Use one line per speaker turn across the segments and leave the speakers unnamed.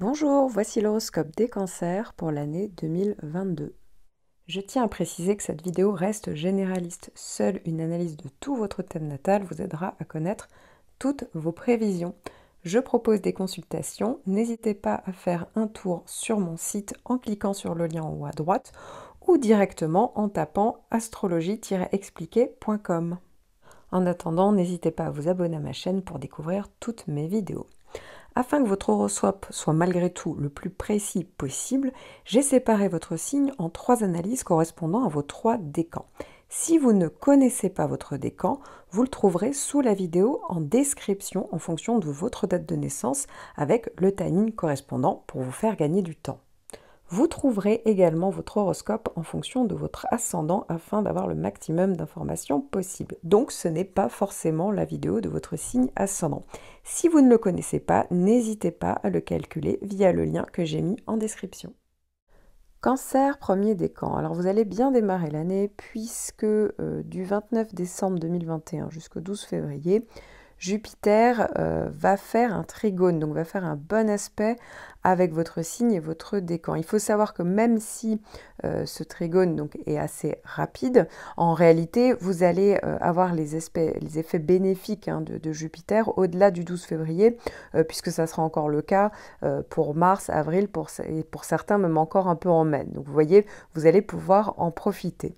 Bonjour, voici l'horoscope des cancers pour l'année 2022. Je tiens à préciser que cette vidéo reste généraliste. Seule une analyse de tout votre thème natal vous aidera à connaître toutes vos prévisions. Je propose des consultations. N'hésitez pas à faire un tour sur mon site en cliquant sur le lien en haut à droite ou directement en tapant astrologie-expliqué.com. En attendant, n'hésitez pas à vous abonner à ma chaîne pour découvrir toutes mes vidéos. Afin que votre horoscope soit malgré tout le plus précis possible, j'ai séparé votre signe en trois analyses correspondant à vos trois décans. Si vous ne connaissez pas votre décan, vous le trouverez sous la vidéo en description en fonction de votre date de naissance avec le timing correspondant pour vous faire gagner du temps. Vous trouverez également votre horoscope en fonction de votre ascendant afin d'avoir le maximum d'informations possibles. Donc ce n'est pas forcément la vidéo de votre signe ascendant. Si vous ne le connaissez pas, n'hésitez pas à le calculer via le lien que j'ai mis en description. Cancer, premier décan. Alors vous allez bien démarrer l'année puisque euh, du 29 décembre 2021 jusqu'au 12 février, Jupiter euh, va faire un trigone, donc va faire un bon aspect avec votre signe et votre décan. Il faut savoir que même si euh, ce trigone donc, est assez rapide, en réalité, vous allez euh, avoir les, les, effets bénéfiques hein, de, Jupiter au-delà du 12 février, puisque ça sera encore le cas pour mars, avril, pour, et pour certains même encore un peu en mai. Donc vous voyez, vous allez pouvoir en profiter.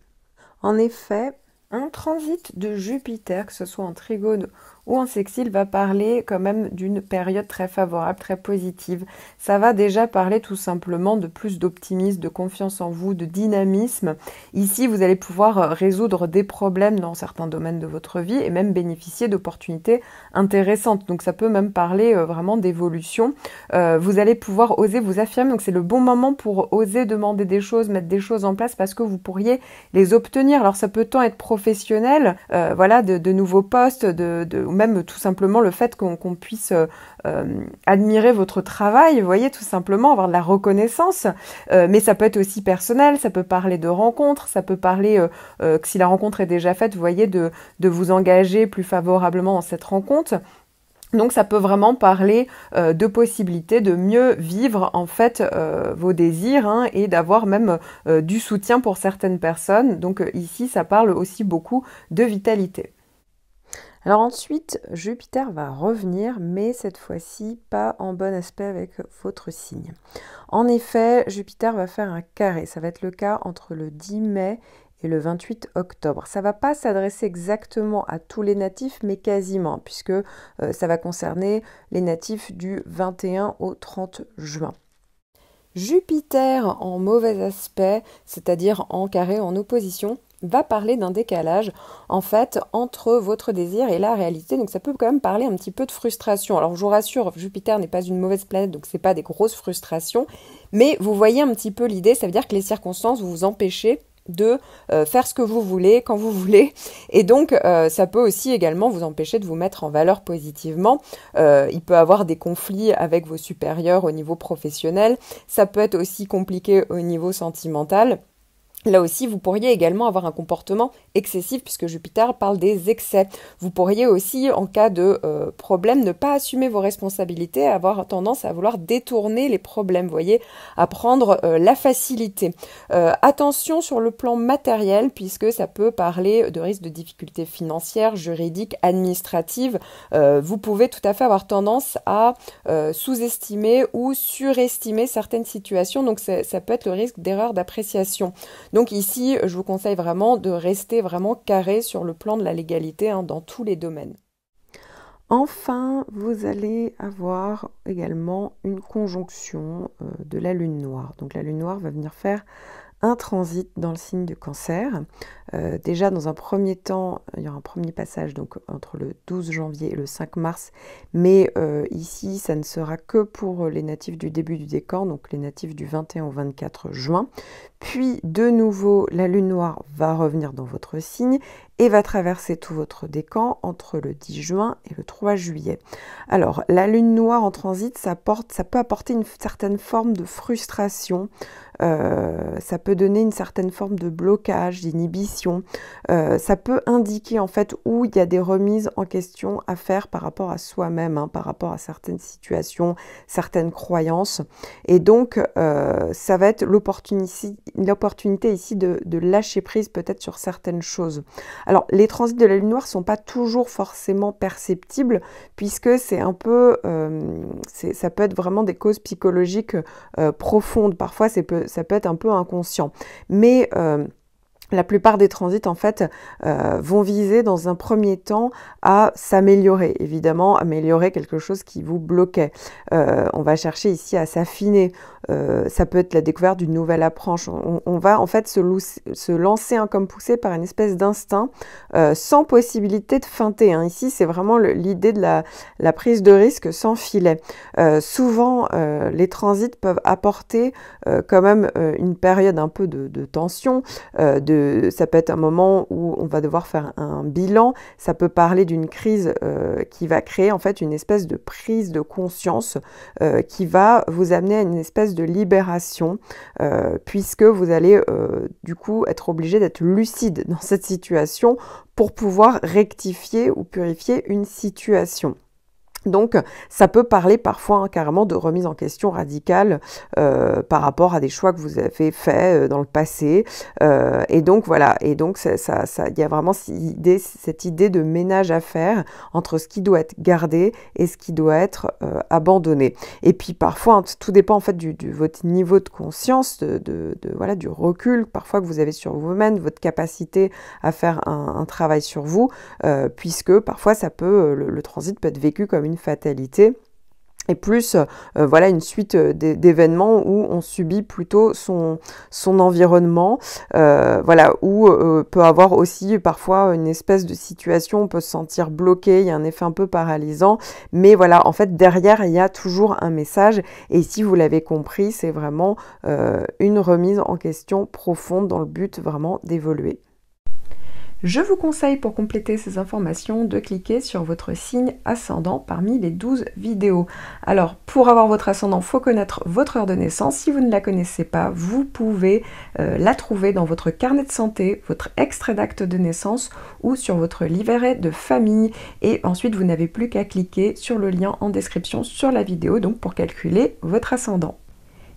En effet, un transit de Jupiter, que ce soit en trigone ou en il va parler quand même d'une période très favorable, très positive. Ça va déjà parler tout simplement de plus d'optimisme, de confiance en vous, de dynamisme. Ici, vous allez pouvoir euh, résoudre des problèmes dans certains domaines de votre vie et même bénéficier d'opportunités intéressantes. Donc ça peut même parler euh, vraiment d'évolution. Euh, vous allez pouvoir oser vous affirmer. Donc c'est le bon moment pour oser demander des choses, mettre des choses en place parce que vous pourriez les obtenir. Alors ça peut tant être professionnel, voilà, de, nouveaux postes, de même tout simplement le fait qu'on puisse euh, euh, admirer votre travail, vous voyez, tout simplement avoir de la reconnaissance. Euh, mais ça peut être aussi personnel, ça peut parler de rencontres, ça peut parler, que si la rencontre est déjà faite, vous voyez, de, vous engager plus favorablement dans cette rencontre. Donc ça peut vraiment parler de possibilités de mieux vivre en fait vos désirs hein, et d'avoir même du soutien pour certaines personnes. Donc ici ça parle aussi beaucoup de vitalité. Alors ensuite, Jupiter va revenir, mais cette fois-ci pas en bon aspect avec votre signe. En effet, Jupiter va faire un carré. Ça va être le cas entre le 10 mai et le 28 octobre. Ça ne va pas s'adresser exactement à tous les natifs, mais quasiment, puisque euh, ça va concerner les natifs du 21 au 30 juin. Jupiter en mauvais aspect, c'est-à-dire en carré, en opposition, va parler d'un décalage en fait entre votre désir et la réalité. Donc ça peut quand même parler un petit peu de frustration. Alors je vous rassure, Jupiter n'est pas une mauvaise planète, donc ce n'est pas des grosses frustrations, mais vous voyez un petit peu l'idée, ça veut dire que les circonstances vous, vous de euh, faire ce que vous voulez quand vous voulez et donc euh, ça peut aussi également vous empêcher de vous mettre en valeur positivement euh, il peut avoir des conflits avec vos supérieurs au niveau professionnel ça peut être aussi compliqué au niveau sentimental Là aussi, vous pourriez également avoir un comportement excessif puisque Jupiter parle des excès. Vous pourriez aussi, en cas de euh, problème, ne pas assumer vos responsabilités, avoir tendance à vouloir détourner les problèmes, voyez, à prendre euh, la facilité. Euh, attention sur le plan matériel puisque ça peut parler de risques de difficultés financières, juridiques, administratives. vous pouvez tout à fait avoir tendance à sous-estimer ou surestimer certaines situations, donc ça peut être le risque d'erreur d'appréciation. Donc ici, je vous conseille vraiment de rester vraiment carré sur le plan de la légalité hein, dans tous les domaines. Enfin, vous allez avoir également une conjonction euh, de la lune noire. Donc la lune noire va venir faire un transit dans le signe du cancer. Euh, déjà, dans un premier temps, il y aura un premier passage donc, entre le 12 janvier et le 5 mars, mais euh, ici, ça ne sera que pour les natifs du début du décor, donc les natifs du 21 au 24 juin. Puis, de nouveau, la lune noire va revenir dans votre signe et va traverser tout votre décan entre le 10 juin et le 3 juillet. Alors, la lune noire en transit, ça, ça peut apporter une certaine forme de frustration, euh, ça peut donner une certaine forme de blocage, d'inhibition, euh, ça peut indiquer en fait où il y a des remises en question à faire par rapport à soi-même, hein, par rapport à certaines situations, certaines croyances. Et donc, euh, ça va être l'opportunité ici de lâcher prise peut-être sur certaines choses. Alors, les transits de la Lune noire ne sont pas toujours forcément perceptibles, puisque c'est un peu, euh, ça peut être vraiment des causes psychologiques euh, profondes. Parfois, ça peut, être un peu inconscient. Mais euh, la plupart des transits en fait euh, vont viser dans un premier temps à s'améliorer, évidemment améliorer quelque chose qui vous bloquait. Euh, on va chercher ici à s'affiner. Euh, ça peut être la découverte d'une nouvelle approche. On, va en fait se, lancer un comme poussé par une espèce d'instinct sans possibilité de feinter. Hein. Ici c'est vraiment l'idée de la, prise de risque sans filet. souvent les transits peuvent apporter quand même une période un peu de, de tension, de euh, ça peut être un moment où on va devoir faire un bilan, ça peut parler d'une crise euh, qui va créer en fait une espèce de prise de conscience euh, qui va vous amener à une espèce de libération puisque vous allez du coup être obligé d'être lucide dans cette situation pour pouvoir rectifier ou purifier une situation. Donc, ça peut parler parfois hein, carrément de remise en question radicale euh, par rapport à des choix que vous avez faits euh, dans le passé. Euh, et donc voilà. Et donc, il ça, ça, y a vraiment cette idée, de ménage à faire entre ce qui doit être gardé et ce qui doit être abandonné. Et puis parfois, hein, tout dépend en fait du, votre niveau de conscience, de, voilà, du recul parfois que vous avez sur vous-même, votre capacité à faire un, travail sur vous, puisque parfois ça peut le, le transit peut être vécu comme une une fatalité et plus euh, voilà une suite euh, d'événements où on subit plutôt son, son environnement, euh, voilà, où peut avoir aussi parfois une espèce de situation, on peut se sentir bloqué, il y a un effet un peu paralysant, mais voilà, en fait derrière il y a toujours un message, et si vous l'avez compris, c'est vraiment une remise en question profonde dans le but vraiment d'évoluer. Je vous conseille pour compléter ces informations de cliquer sur votre signe ascendant parmi les 12 vidéos. Alors pour avoir votre ascendant, il faut connaître votre heure de naissance. Si vous ne la connaissez pas, vous pouvez euh, la trouver dans votre carnet de santé, votre extrait d'acte de naissance ou sur votre livret de famille. Et ensuite, vous n'avez plus qu'à cliquer sur le lien en description sur la vidéo donc pour calculer votre ascendant.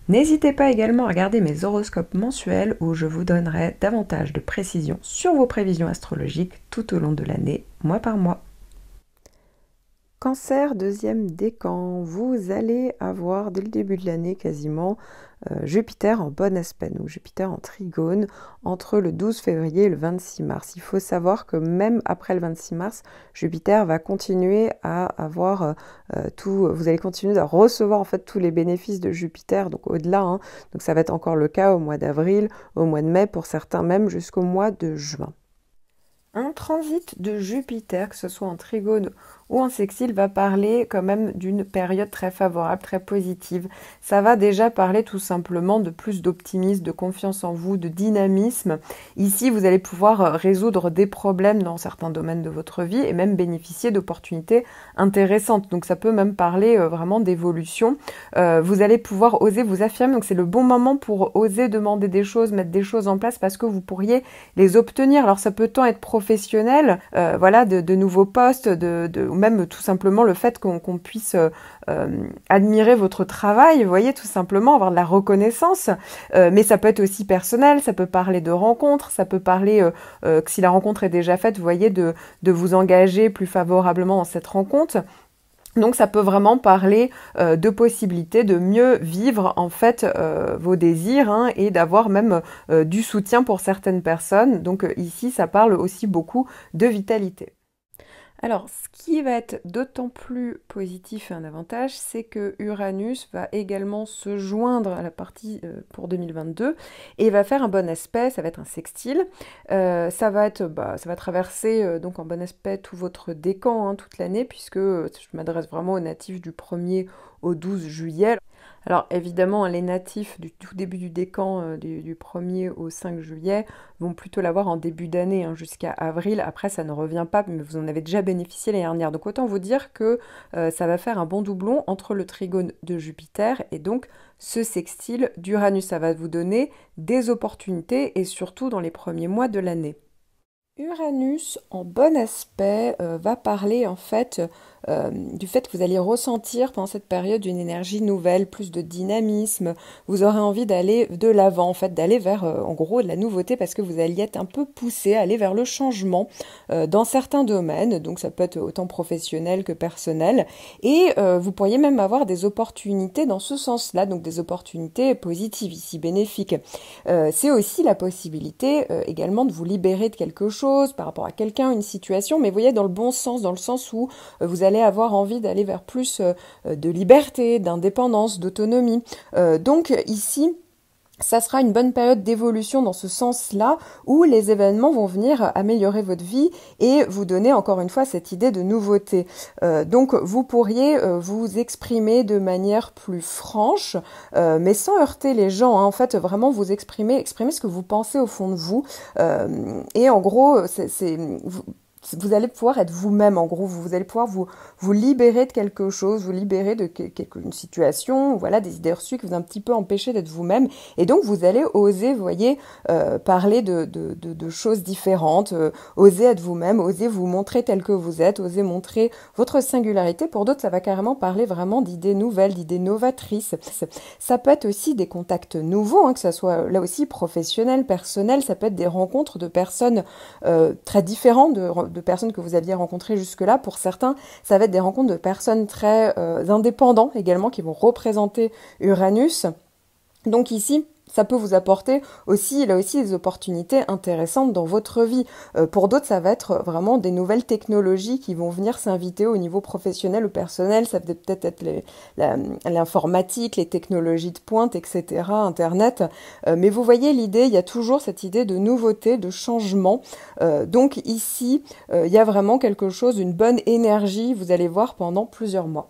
N'hésitez pas également à regarder mes horoscopes mensuels où je vous donnerai davantage de précisions sur vos prévisions astrologiques tout au long de l'année, mois par mois. Cancer, deuxième décan, vous allez avoir dès le début de l'année quasiment euh, Jupiter en bonne aspect, donc Jupiter en trigone entre le 12 février et le 26 mars. Il faut savoir que même après le 26 mars, Jupiter va continuer à avoir euh, euh, tout, vous allez continuer à recevoir en fait tous les bénéfices de Jupiter, donc au-delà. Hein. donc ça va être encore le cas au mois d'avril, au mois de mai, pour certains même jusqu'au mois de juin. Un transit de Jupiter, que ce soit en trigone ou en sextile va parler quand même d'une période très favorable, très positive. Ça va déjà parler tout simplement de plus d'optimisme, de confiance en vous, de dynamisme. Ici, vous allez pouvoir résoudre des problèmes dans certains domaines de votre vie et même bénéficier d'opportunités intéressantes. Donc ça peut même parler euh, vraiment d'évolution. Euh, vous allez pouvoir oser vous affirmer. Donc c'est le bon moment pour oser demander des choses, mettre des choses en place parce que vous pourriez les obtenir. Alors ça peut tant être professionnel, euh, voilà, de, nouveaux postes, de, même tout simplement le fait qu'on puisse euh, euh, admirer votre travail, voyez, tout simplement avoir de la reconnaissance. Euh, mais ça peut être aussi personnel, ça peut parler de rencontres, ça peut parler, que si la rencontre est déjà faite, vous voyez, de, vous engager plus favorablement en cette rencontre. Donc ça peut vraiment parler de possibilités de mieux vivre en fait vos désirs hein, et d'avoir même du soutien pour certaines personnes. Donc ici ça parle aussi beaucoup de vitalité. Alors, ce qui va être d'autant plus positif et un avantage, c'est que Uranus va également se joindre à la partie euh, pour 2022 et va faire un bon aspect, ça va être un sextile. Euh, ça, va bah, ça va traverser euh, donc en bon aspect tout votre décan hein, toute l'année, puisque je m'adresse vraiment aux natifs du 1er au 12 juillet. Alors évidemment, les natifs du tout début du décan, euh, du, 1er au 5 juillet, vont plutôt l'avoir en début d'année, hein, jusqu'à avril. Après, ça ne revient pas, mais vous en avez déjà bénéficié l'année dernière. Donc autant vous dire que euh, ça va faire un bon doublon entre le trigone de Jupiter et donc ce sextile d'Uranus. Ça va vous donner des opportunités et surtout dans les premiers mois de l'année. Uranus en bon aspect euh, va parler en fait euh, du fait que vous allez ressentir pendant cette période une énergie nouvelle, plus de dynamisme. Vous aurez envie d'aller de l'avant, en fait, d'aller vers, euh, en gros, de la nouveauté parce que vous allez être un peu poussé, à aller vers le changement euh, dans certains domaines. Donc, ça peut être autant professionnel que personnel. Et vous pourriez même avoir des opportunités dans ce sens-là, donc des opportunités positives ici, bénéfiques. C'est aussi la possibilité également de vous libérer de quelque chose par rapport à quelqu'un, une situation, mais vous voyez, dans le bon sens, dans le sens où vous allez avoir envie d'aller vers plus euh, euh, de liberté, d'indépendance, d'autonomie. Euh, donc ici, ça sera une bonne période d'évolution dans ce sens-là où les événements vont venir améliorer votre vie et vous donner encore une fois cette idée de nouveauté. donc vous pourriez vous exprimer de manière plus franche, mais sans heurter les gens. Hein. En fait, vraiment vous exprimer, exprimer ce que vous pensez au fond de vous. et en gros, c'est vous allez pouvoir être vous-même en gros, vous, allez pouvoir vous, vous libérer de quelque chose, vous libérer de quelque, une situation, voilà, des idées reçues qui vous un petit peu empêché d'être vous-même. Et donc vous allez oser, voyez, euh, parler de, de, de, choses différentes, euh, oser être vous-même, oser vous montrer tel que vous êtes, oser montrer votre singularité. Pour d'autres, ça va carrément parler vraiment d'idées nouvelles, d'idées novatrices. Ça peut être aussi des contacts nouveaux, hein, que ce soit euh, là aussi professionnel, personnel, ça peut être des rencontres de personnes très différentes, de, de personnes que vous aviez rencontrées jusque-là. Pour certains, ça va être des rencontres de personnes très euh, indépendantes également qui vont représenter Uranus. Donc ici, ça peut vous apporter aussi, là aussi, des opportunités intéressantes dans votre vie. Euh, pour d'autres, ça va être vraiment des nouvelles technologies qui vont venir s'inviter au niveau professionnel ou personnel. Ça peut peut-être être, l'informatique, les, technologies de pointe, etc., Internet. Euh, mais vous voyez l'idée, il y a toujours cette idée de nouveauté, de changement. Euh, donc ici, il y a vraiment quelque chose, une bonne énergie, vous allez voir, pendant plusieurs mois.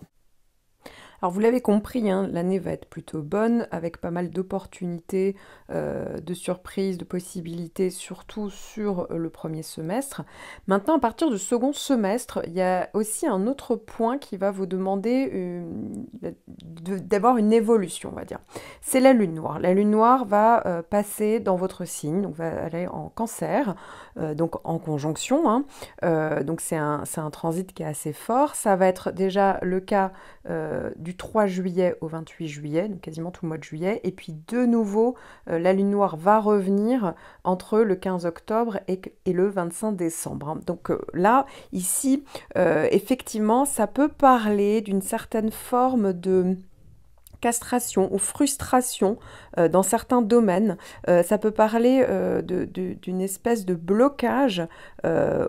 Alors vous l'avez compris, hein, l'année va être plutôt bonne, avec pas mal d'opportunités, euh, de surprises, de possibilités, surtout sur euh, le premier semestre. Maintenant, à partir du second semestre, il y a aussi un autre point qui va vous demander euh, d'avoir une évolution, on va dire. C'est la lune noire. La lune noire va passer dans votre signe, donc va aller en cancer, donc en conjonction. Hein. donc c'est un, un, transit qui est assez fort. Ça va être déjà le cas du 3 juillet au 28 juillet, donc quasiment tout le mois de juillet. Et puis de nouveau, euh, la lune noire va revenir entre le 15 octobre et, le 25 décembre. Hein. Donc euh, là, ici, euh, effectivement, ça peut parler d'une certaine forme de castration ou frustration euh, dans certains domaines. Euh, ça peut parler euh, d'une espèce de blocage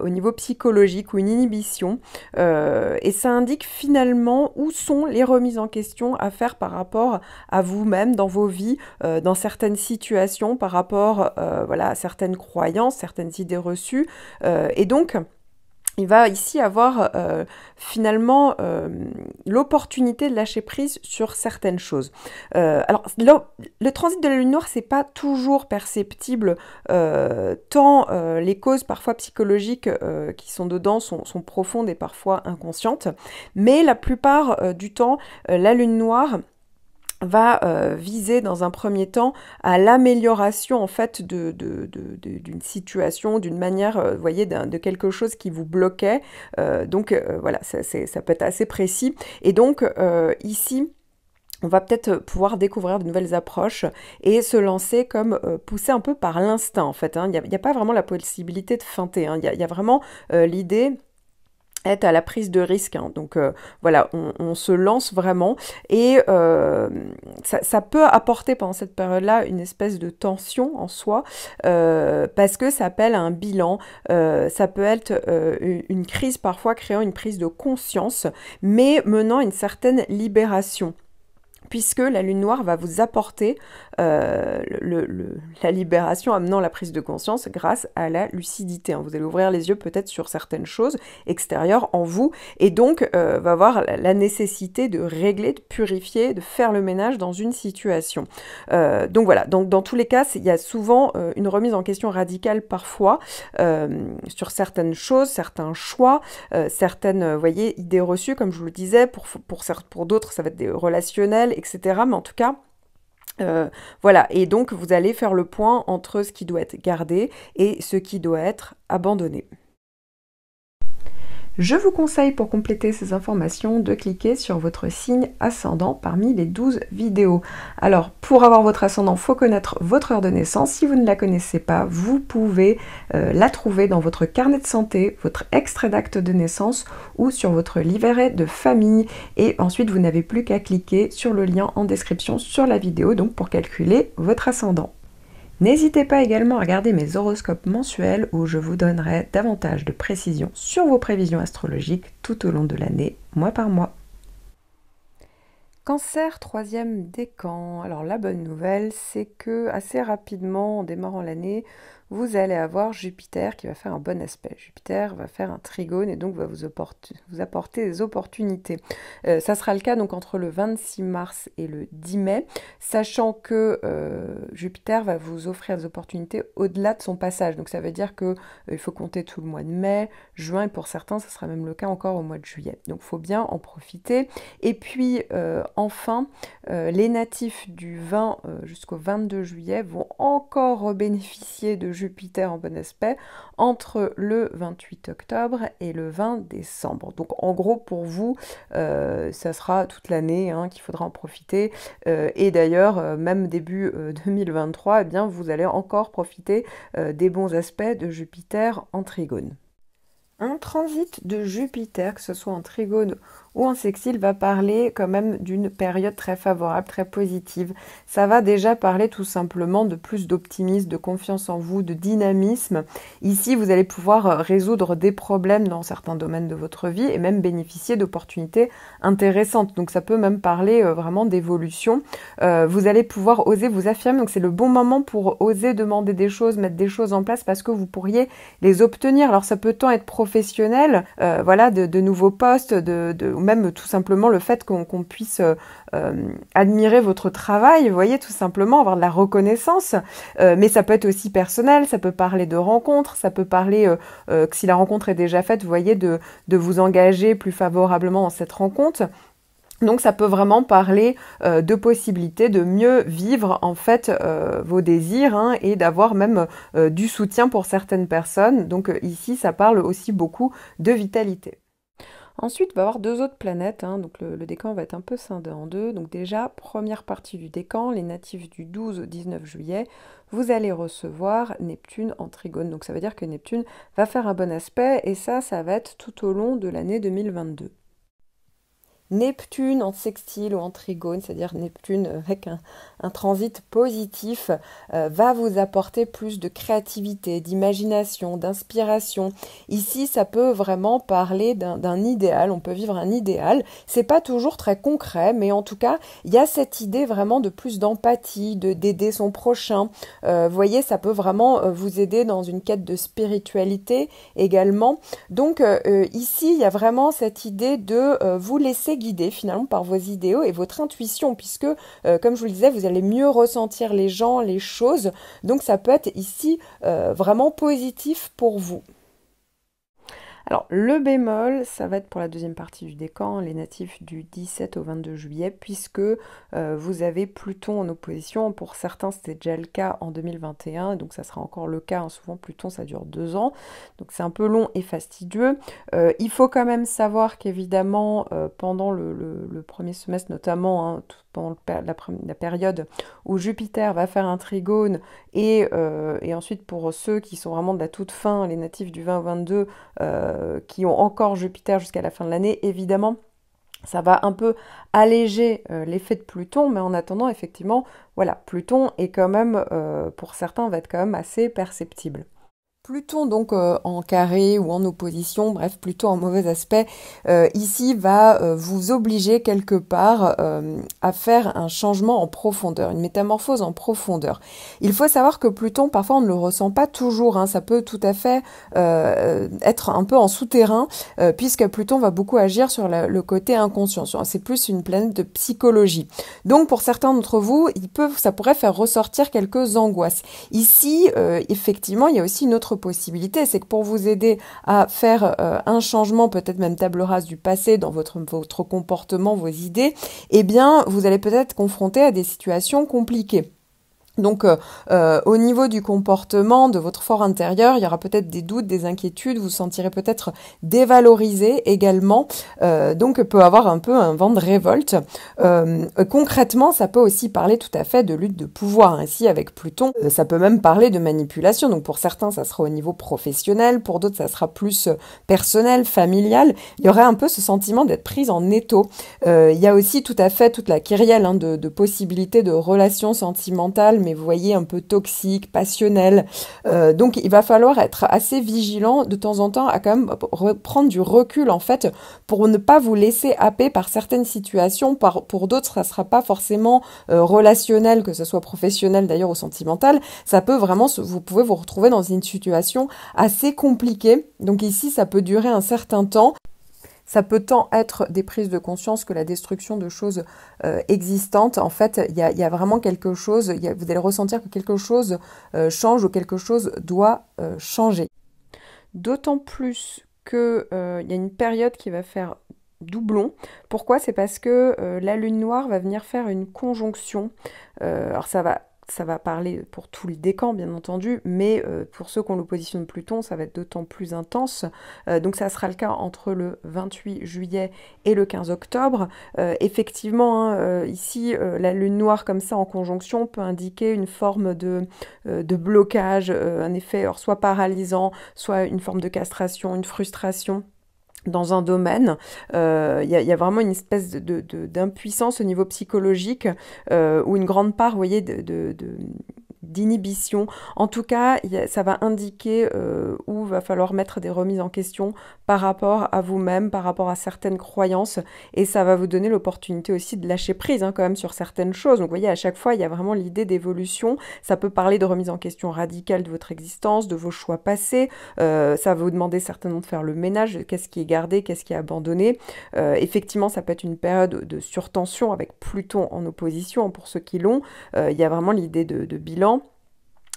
au niveau psychologique ou une inhibition. et ça indique finalement où sont les remises en question à faire par rapport à vous-même dans vos vies, dans certaines situations, par rapport voilà, à certaines croyances, certaines idées reçues. et donc, il va ici avoir euh, finalement euh, l'opportunité de lâcher prise sur certaines choses. Euh, alors, le, transit de la Lune noire, c'est pas toujours perceptible, tant les causes parfois psychologiques qui sont dedans sont, profondes et parfois inconscientes, mais la plupart du temps, la Lune noire va euh, viser dans un premier temps à l'amélioration en fait de, d'une situation, d'une manière, euh, voyez, de quelque chose qui vous bloquait. Euh, donc voilà, ça, ça, peut être assez précis. Et donc ici, on va peut-être pouvoir découvrir de nouvelles approches et se lancer comme poussé un peu par l'instinct en fait. Hein. Il n'y a, pas vraiment la possibilité de feinter. Hein. Il y, a vraiment l'idée être à la prise de risque. Hein. Donc euh, voilà, on, se lance vraiment et euh, ça, peut apporter pendant cette période-là une espèce de tension en soi euh, parce que ça appelle un bilan, ça peut être une crise parfois créant une prise de conscience mais menant à une certaine libération puisque la lune noire va vous apporter euh, la libération, amenant la prise de conscience grâce à la lucidité. Hein, vous allez ouvrir les yeux peut-être sur certaines choses extérieures en vous, et donc euh, va avoir la nécessité de régler, de purifier, de faire le ménage dans une situation. Euh, donc voilà, donc dans tous les cas, il y a souvent une remise en question radicale parfois sur certaines choses, certains choix, certaines, idées reçues, comme je vous le disais, pour, pour, pour d'autres, ça va être des relationnels, etc. Mais en tout cas, euh, voilà, et donc vous allez faire le point entre ce qui doit être gardé et ce qui doit être abandonné. Je vous conseille pour compléter ces informations de cliquer sur votre signe ascendant parmi les 12 vidéos. Alors pour avoir votre ascendant, il faut connaître votre heure de naissance. Si vous ne la connaissez pas, vous pouvez euh, la trouver dans votre carnet de santé, votre extrait d'acte de naissance ou sur votre livret de famille. Et ensuite, vous n'avez plus qu'à cliquer sur le lien en description sur la vidéo donc pour calculer votre ascendant. N'hésitez pas également à regarder mes horoscopes mensuels où je vous donnerai davantage de précisions sur vos prévisions astrologiques tout au long de l'année, mois par mois. Cancer, troisième décan. Alors la bonne nouvelle, c'est que assez rapidement, en démarrant l'année, vous allez avoir Jupiter qui va faire un bon aspect. Jupiter va faire un trigone et donc va vous, apporter des opportunités. Euh, ça sera le cas donc entre le 26 mars et le 10 mai, sachant que euh, Jupiter va vous offrir des opportunités au-delà de son passage. Donc ça veut dire que euh, il faut compter tout le mois de mai, juin et pour certains ça sera même le cas encore au mois de juillet. Donc il faut bien en profiter. Et puis enfin, les natifs du 20 jusqu'au 22 juillet vont encore bénéficier de Jupiter en bon aspect entre le 28 octobre et le 20 décembre. Donc en gros pour vous, euh, ça sera toute l'année hein, qu'il faudra en profiter. Euh, et d'ailleurs, euh, même début 2023, eh bien, vous allez encore profiter des bons aspects de Jupiter en trigone. Un transit de Jupiter, que ce soit en trigone ou en il va parler quand même d'une période très favorable, très positive. Ça va déjà parler tout simplement de plus d'optimisme, de confiance en vous, de dynamisme. Ici, vous allez pouvoir euh, résoudre des problèmes dans certains domaines de votre vie et même bénéficier d'opportunités intéressantes. Donc ça peut même parler euh, vraiment d'évolution. Euh, vous allez pouvoir oser vous affirmer. Donc c'est le bon moment pour oser demander des choses, mettre des choses en place parce que vous pourriez les obtenir. Alors ça peut tant être professionnel, voilà, de, nouveaux postes, de, de même tout simplement le fait qu'on puisse euh, euh, admirer votre travail, vous voyez, tout simplement avoir de la reconnaissance. Euh, mais ça peut être aussi personnel, ça peut parler de rencontres, ça peut parler, que si la rencontre est déjà faite, vous voyez, de, vous engager plus favorablement dans cette rencontre. Donc ça peut vraiment parler de possibilités de mieux vivre en fait vos désirs hein, et d'avoir même du soutien pour certaines personnes. Donc ici ça parle aussi beaucoup de vitalité. Ensuite, on va avoir deux autres planètes, hein. donc le, le, décan va être un peu scindé en deux. Donc déjà, première partie du décan, les natifs du 12 au 19 juillet, vous allez recevoir Neptune en trigone. Donc ça veut dire que Neptune va faire un bon aspect et ça, ça va être tout au long de l'année 2022. Neptune en sextile ou en trigone, c'est-à-dire Neptune avec un, transit positif, euh, va vous apporter plus de créativité, d'imagination, d'inspiration. Ici, ça peut vraiment parler d'un idéal, on peut vivre un idéal. C'est pas toujours très concret, mais en tout cas, il y a cette idée vraiment de plus d'empathie, de d'aider son prochain. Euh, vous voyez, ça peut vraiment euh, vous aider dans une quête de spiritualité également. Donc ici, il y a vraiment cette idée de vous laisser guidé finalement par vos idéaux et votre intuition, puisque, euh, comme je vous le disais, vous allez mieux ressentir les gens, les choses. Donc ça peut être ici euh, vraiment positif pour vous. Alors le bémol, ça va être pour la deuxième partie du décan, les natifs du 17 au 22 juillet, puisque euh, vous avez Pluton en opposition. Pour certains, c'était déjà le cas en 2021, donc ça sera encore le cas. Hein. Souvent, Pluton, ça dure deux ans, donc c'est un peu long et fastidieux. Euh, il faut quand même savoir qu'évidemment, euh, pendant le, premier semestre notamment, hein, tout pendant la, période où Jupiter va faire un trigone, euh, et, ensuite pour ceux qui sont vraiment de la toute fin, les natifs du 20-22, euh, qui ont encore Jupiter jusqu'à la fin de l'année, évidemment, ça va un peu alléger euh, l'effet de Pluton, mais en attendant, effectivement, voilà, Pluton est quand même, pour certains, va être quand même assez perceptible. Pluton donc euh, en carré ou en opposition, bref, plutôt en mauvais aspect, euh, ici va euh, vous obliger quelque part à faire un changement en profondeur, une métamorphose en profondeur. Il faut savoir que Pluton, parfois, on ne le ressent pas toujours, hein. ça peut tout à fait être un peu en souterrain, puisque Pluton va beaucoup agir sur le côté inconscient. C'est plus une planète de psychologie. Donc, pour certains d'entre vous, il ça pourrait faire ressortir quelques angoisses. Ici, effectivement, il y a aussi une autre possibilités, c'est que pour vous aider à faire euh, un changement, peut-être même table rase du passé dans votre, votre comportement, vos idées, eh bien, vous allez peut-être confronter à des situations compliquées. Donc euh, euh, au niveau du comportement de votre fort intérieur, il y aura peut-être des doutes, des inquiétudes, vous vous sentirez peut-être dévalorisé également, euh, donc peut avoir un peu un vent de révolte. concrètement, ça peut aussi parler tout à fait de lutte de pouvoir. Ainsi, avec Pluton, ça peut même parler de manipulation. Donc pour certains, ça sera au niveau professionnel, pour d'autres, ça sera plus personnel, familial. Il y aurait un peu ce sentiment d'être prise en étau. il y a aussi tout à fait toute la kyrielle hein, de possibilités de relations sentimentales mais vous voyez, un peu toxique, passionnel. Euh, donc il va falloir être assez vigilant de temps en temps à quand même prendre du recul en fait pour ne pas vous laisser happer par certaines situations. Par, pour d'autres, ça ne sera pas forcément euh, relationnel, que ce soit professionnel d'ailleurs ou sentimental. Ça peut vraiment, vous pouvez vous retrouver dans une situation assez compliquée. Donc ici, ça peut durer un certain temps. Ça peut tant être des prises de conscience que la destruction de choses euh, existantes. En fait, il y a, vraiment quelque chose, vous allez ressentir que quelque chose euh, change ou quelque chose doit euh, changer. D'autant plus qu'il y a une période qui va faire doublon. Pourquoi C'est parce que la lune noire va venir faire une conjonction. alors ça va ça va parler pour tous les décan, bien entendu, mais euh, pour ceux qui ont l'opposition de Pluton, ça va être d'autant plus intense. Euh, donc ça sera le cas entre le 28 juillet et le 15 octobre. Euh, effectivement, hein, ici, la lune noire comme ça en conjonction peut indiquer une forme de, blocage, un effet soit paralysant, soit une forme de castration, une frustration dans un domaine. Euh, il y, a vraiment une espèce d'impuissance de, de, au niveau psychologique euh, où une grande part, vous voyez, de d'inhibition. En tout cas, ça va indiquer euh, où va falloir mettre des remises en question par rapport à vous-même, par rapport à certaines croyances, et ça va vous donner l'opportunité aussi de lâcher prise hein, quand même sur certaines choses. Donc vous voyez, à chaque fois, il y a vraiment l'idée d'évolution. Ça peut parler de remise en question radicale de votre existence, de vos choix passés. Euh, ça va vous demander certainement de faire le ménage, qu'est-ce qui est gardé, qu'est-ce qui est abandonné. Euh, effectivement, ça peut être une période de surtension avec Pluton en opposition pour ceux qui l'ont. il y a vraiment l'idée de bilan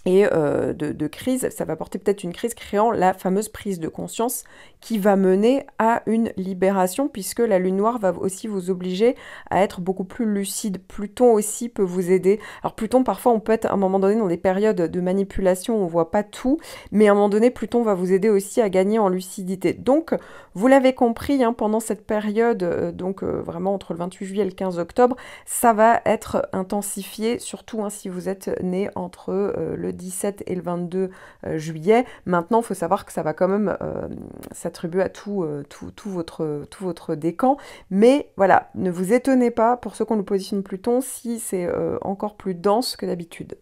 et euh, de, crise, ça va porter peut-être une crise créant la fameuse prise de conscience qui va mener à une libération puisque la lune noire va aussi vous obliger à être beaucoup plus lucide. Pluton aussi peut vous aider. Alors Pluton parfois on peut être à un moment donné dans des périodes de manipulation, on voit pas tout, mais à un moment donné Pluton va vous aider aussi à gagner en lucidité. Donc vous l'avez compris, hein, pendant cette période, euh, donc euh, vraiment entre le 28 juillet et le 15 octobre, ça va être intensifié, surtout hein, si vous êtes né entre le le 17 et le 22 euh, juillet. Maintenant, il faut savoir que ça va quand même euh, s'attribuer à euh, tout, tout, votre, tout votre décan. Mais voilà, ne vous étonnez pas, pour ceux qu'on nous positionne Pluton, si c'est encore plus dense que d'habitude.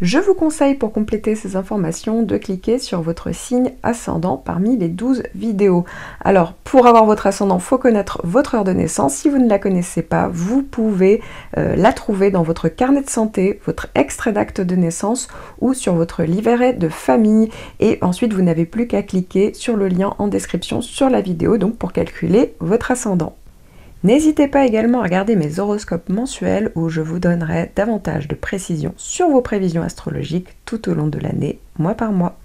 Je vous conseille pour compléter ces informations de cliquer sur votre signe ascendant parmi les 12 vidéos. Alors pour avoir votre ascendant, faut connaître votre heure de naissance. Si vous ne la connaissez pas, vous pouvez euh, la trouver dans votre carnet de santé, votre extrait d'acte de naissance ou sur votre livret de famille. Et ensuite, vous n'avez plus qu'à cliquer sur le lien en description sur la vidéo donc pour calculer votre ascendant. N'hésitez pas également à regarder mes horoscopes mensuels où je vous donnerai davantage de précisions sur vos prévisions astrologiques tout au long de l'année, mois par mois.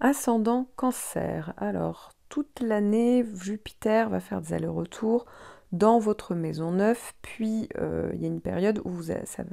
Ascendant cancer. Alors, toute l'année, Jupiter va faire des allers-retours dans votre maison 9, puis euh, il y a une période où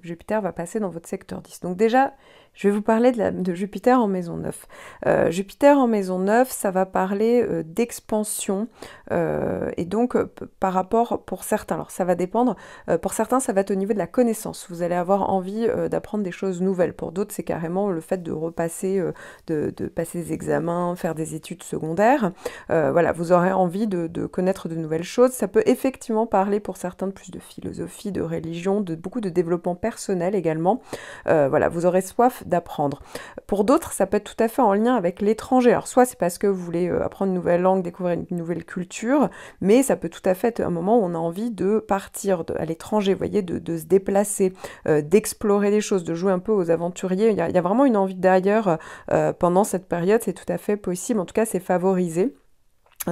Jupiter va passer dans votre secteur 10. Donc déjà, je vais vous parler de, Jupiter en maison 9. Euh, Jupiter en maison 9, ça va parler euh, d'expansion euh, et donc par rapport pour certains, alors ça va dépendre, pour certains ça va être au niveau de la connaissance, vous allez avoir envie d'apprendre des choses nouvelles, pour d'autres c'est carrément le fait de repasser, de, passer des examens, faire des études secondaires, voilà, vous aurez envie de, connaître de nouvelles choses, ça peut effectivement parler pour certains de plus de philosophie, de religion, de beaucoup de développement personnel également, voilà, vous aurez soif d'apprendre. Pour d'autres, ça peut être tout à fait en lien avec l'étranger. Alors soit c'est parce que vous voulez euh, apprendre une nouvelle langue, découvrir une nouvelle culture, mais ça peut tout à fait être un moment où on a envie de partir à l'étranger, voyez, de, se déplacer, euh, d'explorer les choses, de jouer un peu aux aventuriers. Il y a, vraiment une envie d'ailleurs euh, pendant cette période, c'est tout à fait possible. En tout cas, c'est favorisé.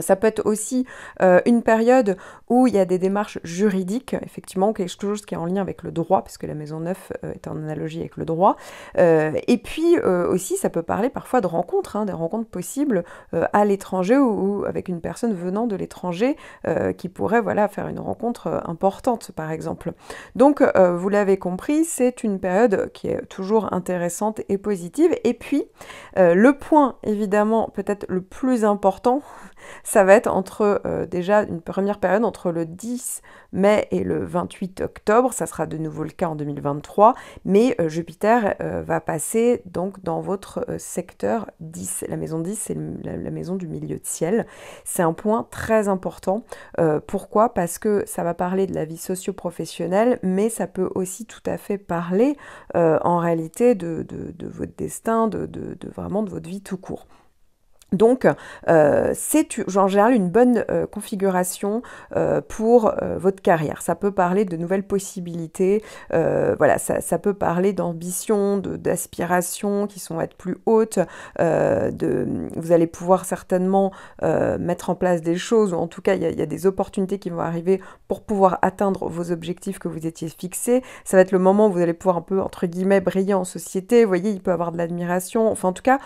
Ça peut être aussi euh, une période où il y a des démarches juridiques, effectivement, quelque chose qui est en lien avec le droit, puisque la Maison Neuve euh, est en analogie avec le droit. Euh, et puis aussi, ça peut parler parfois de rencontres, hein, des rencontres possibles à l'étranger ou, avec une personne venant de l'étranger qui pourrait voilà, faire une rencontre importante, par exemple. Donc, vous l'avez compris, c'est une période qui est toujours intéressante et positive. Et puis, le point, évidemment, peut-être le plus important, ça va être entre euh, déjà une première période entre le 10 mai et le 28 octobre, ça sera de nouveau le cas en 2023, mais euh, Jupiter euh, va passer donc dans votre secteur 10. La maison 10, c'est la, maison du milieu de ciel. C'est un point très important. pourquoi Parce que ça va parler de la vie socio-professionnelle, mais ça peut aussi tout à fait parler en réalité de, votre destin, de, vraiment de votre vie tout court. Donc, euh, c'est en général une bonne euh, configuration euh, pour votre carrière. Ça peut parler de nouvelles possibilités, voilà, ça, peut parler d'ambition, d'aspiration qui sont à être plus hautes. vous allez pouvoir certainement mettre en place des choses, ou en tout cas, il y, a des opportunités qui vont arriver pour pouvoir atteindre vos objectifs que vous étiez fixés. Ça va être le moment où vous allez pouvoir un peu, entre guillemets, briller en société. Vous voyez, il peut avoir de l'admiration. Enfin, en tout cas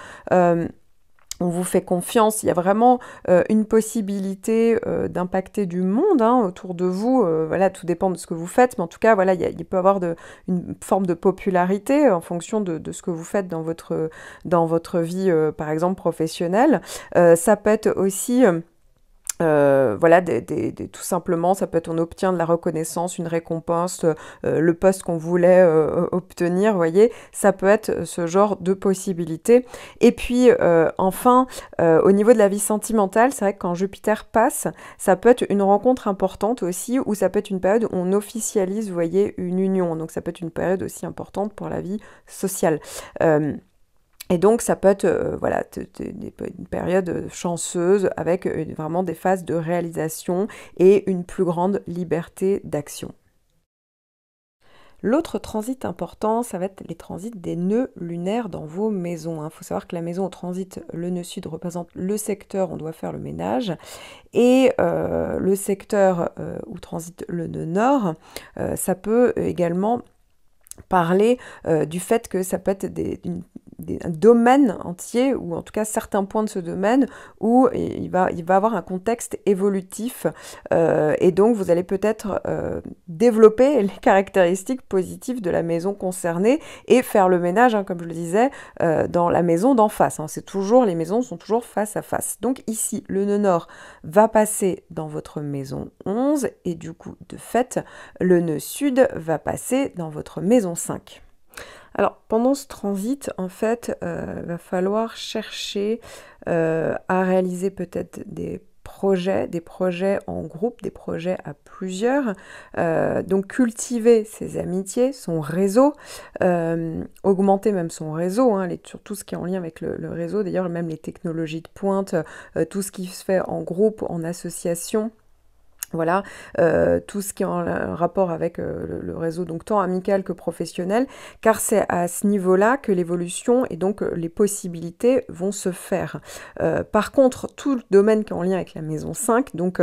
on vous fait confiance, il y a vraiment euh, une possibilité euh, d'impacter du monde hein, autour de vous. Euh, voilà, tout dépend de ce que vous faites, mais en tout cas, voilà, il, peut y avoir de, une forme de popularité en fonction de, ce que vous faites dans votre, dans votre vie, par exemple, professionnelle. ça peut être aussi euh, voilà, tout simplement, ça peut être on obtient de la reconnaissance, une récompense, euh, le poste qu'on voulait euh, obtenir, vous voyez, ça peut être ce genre de possibilités. Et puis, enfin, au niveau de la vie sentimentale, c'est vrai que quand Jupiter passe, ça peut être une rencontre importante aussi, ou ça peut être une période où on officialise, vous voyez, une union. Donc, ça peut être une période aussi importante pour la vie sociale. Et donc, ça peut être euh, voilà, une période euh, chanceuse avec euh, vraiment des phases de réalisation et une plus grande liberté d'action. L'autre transit important, ça va être les transits des nœuds lunaires dans vos maisons. Il hein. faut savoir que la maison où transit, le nœud sud représente le secteur où on doit faire le ménage et le secteur où transite le nœud nord, ça peut également parler du fait que ça peut être des, une, un domaine entier, ou en tout cas certains points de ce domaine, où il va, il va avoir un contexte évolutif. Euh, et donc, vous allez peut-être euh, développer les caractéristiques positives de la maison concernée et faire le ménage, hein, comme je le disais, euh, dans la maison d'en face. Hein. C'est toujours, les maisons sont toujours face à face. Donc ici, le nœud nord va passer dans votre maison 11 et du coup, de fait, le nœud sud va passer dans votre maison 5. Alors pendant ce transit, en fait, il euh, va falloir chercher euh, à réaliser peut-être des projets, des projets en groupe, des projets à plusieurs. Euh, donc cultiver ses amitiés, son réseau, augmenter même son réseau, hein, sur tout ce qui est en lien avec le, réseau, d'ailleurs même les technologies de pointe, tout ce qui se fait en groupe, en association. Voilà, euh, tout ce qui est en rapport avec euh, le, réseau, donc tant amical que professionnel, car c'est à ce niveau-là que l'évolution et donc euh, les possibilités vont se faire. par contre, tout le domaine qui est en lien avec la maison 5, donc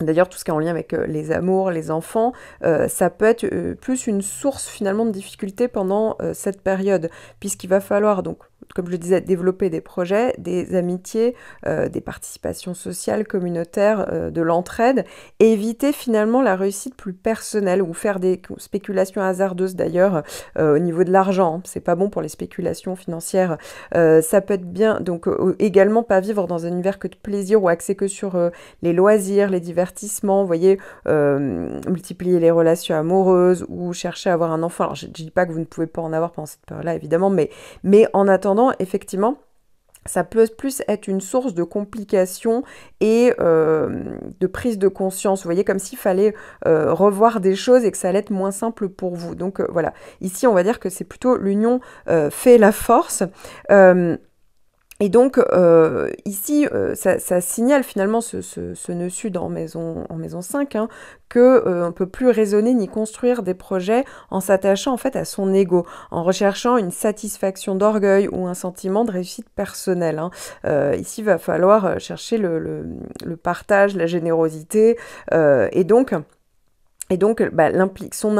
D'ailleurs, tout ce qui est en lien avec les amours, les enfants, ça peut être plus une source finalement de difficultés pendant cette période, puisqu'il va falloir donc comme je le disais, développer des projets, des amitiés, euh, des participations sociales, communautaires, euh, de l'entraide, éviter finalement la réussite plus personnelle ou faire des spéculations hasardeuses d'ailleurs euh, au niveau de l'argent. Hein. C'est pas bon pour les spéculations financières. ça peut être bien, donc également pas vivre dans un univers que de plaisir ou axé que sur les loisirs, les divertissements, vous voyez, multiplier les relations amoureuses ou chercher à avoir un enfant. je, je dis pas que vous ne pouvez pas en avoir pendant cette période-là évidemment, mais, mais en attendant, effectivement, ça peut plus être une source de complications et euh, de prise de conscience. Vous voyez, comme s'il fallait euh, revoir des choses et que ça allait être moins simple pour vous. Donc euh, voilà, ici on va dire que c'est plutôt l'union fait la force. Et donc euh, ici, euh, ça, signale finalement ce, ce, nœud sud en maison, en maison 5, qu'on ne peut plus raisonner ni construire des projets en s'attachant en fait à son ego, en recherchant une satisfaction d'orgueil ou un sentiment de réussite personnelle. Hein. Euh, ici, il va falloir chercher le, le partage, la générosité, et donc... Et donc, bah,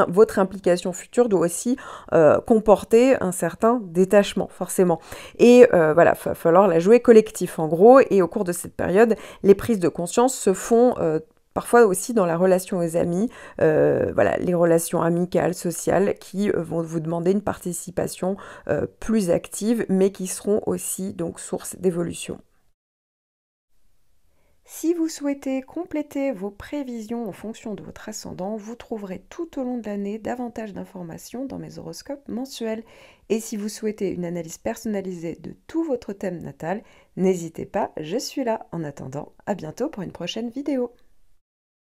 votre implication future doit aussi euh, comporter un certain détachement, forcément. Et euh, voilà, il va falloir la jouer collectif, en gros. Et au cours de cette période, les prises de conscience se font euh, parfois aussi dans la relation aux amis, voilà, les relations amicales, sociales, qui vont vous demander une participation plus active, mais qui seront aussi donc source d'évolution. Si vous souhaitez compléter vos prévisions en fonction de votre ascendant, vous trouverez tout au long de l'année davantage d'informations dans mes horoscopes mensuels. Et si vous souhaitez une analyse personnalisée de tout votre thème natal, n'hésitez pas, je suis là. En attendant, à bientôt pour une prochaine vidéo.